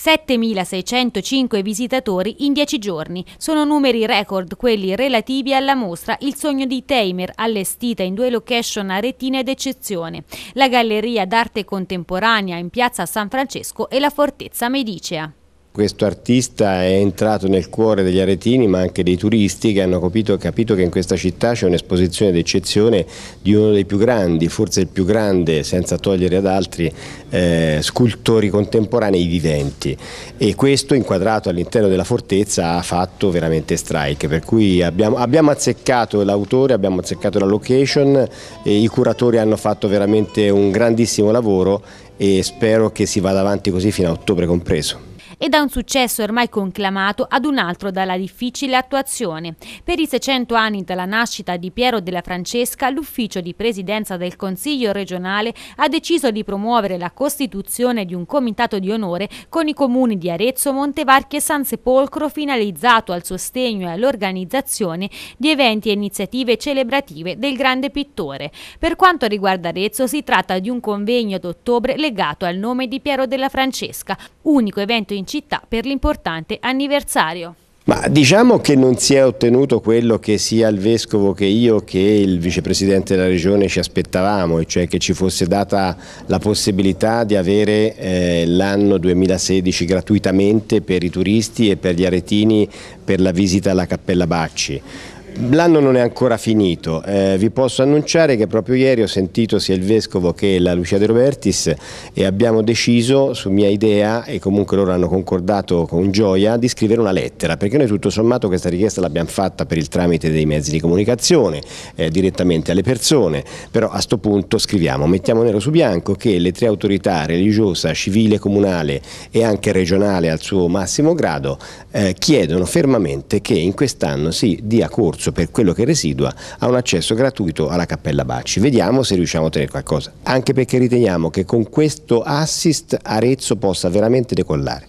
7.605 visitatori in 10 giorni. Sono numeri record quelli relativi alla mostra Il sogno di Teimer, allestita in due location a Retina ed Eccezione, la Galleria d'arte contemporanea in piazza San Francesco e la Fortezza Medicea questo artista è entrato nel cuore degli aretini ma anche dei turisti che hanno capito, capito che in questa città c'è un'esposizione d'eccezione di uno dei più grandi, forse il più grande, senza togliere ad altri, eh, scultori contemporanei viventi e questo inquadrato all'interno della fortezza ha fatto veramente strike, per cui abbiamo, abbiamo azzeccato l'autore, abbiamo azzeccato la location, i curatori hanno fatto veramente un grandissimo lavoro e spero che si vada avanti così fino a ottobre compreso e da un successo ormai conclamato ad un altro dalla difficile attuazione. Per i 600 anni dalla nascita di Piero della Francesca, l'ufficio di presidenza del Consiglio regionale ha deciso di promuovere la costituzione di un comitato di onore con i comuni di Arezzo, Montevarchi e San Sepolcro finalizzato al sostegno e all'organizzazione di eventi e iniziative celebrative del grande pittore. Per quanto riguarda Arezzo si tratta di un convegno d'ottobre legato al nome di Piero della Francesca, unico evento internazionale città per l'importante anniversario. Ma diciamo che non si è ottenuto quello che sia il Vescovo che io che il Vicepresidente della Regione ci aspettavamo, e cioè che ci fosse data la possibilità di avere eh, l'anno 2016 gratuitamente per i turisti e per gli aretini per la visita alla Cappella Bacci. L'anno non è ancora finito, eh, vi posso annunciare che proprio ieri ho sentito sia il Vescovo che la Lucia De Robertis e abbiamo deciso, su mia idea, e comunque loro hanno concordato con gioia, di scrivere una lettera, perché noi tutto sommato questa richiesta l'abbiamo fatta per il tramite dei mezzi di comunicazione, eh, direttamente alle persone, però a questo punto scriviamo, mettiamo nero su bianco che le tre autorità religiosa, civile, comunale e anche regionale al suo massimo grado eh, chiedono fermamente che in quest'anno si dia corso corso, per quello che residua, ha un accesso gratuito alla Cappella Bacci. Vediamo se riusciamo a ottenere qualcosa, anche perché riteniamo che con questo assist Arezzo possa veramente decollare.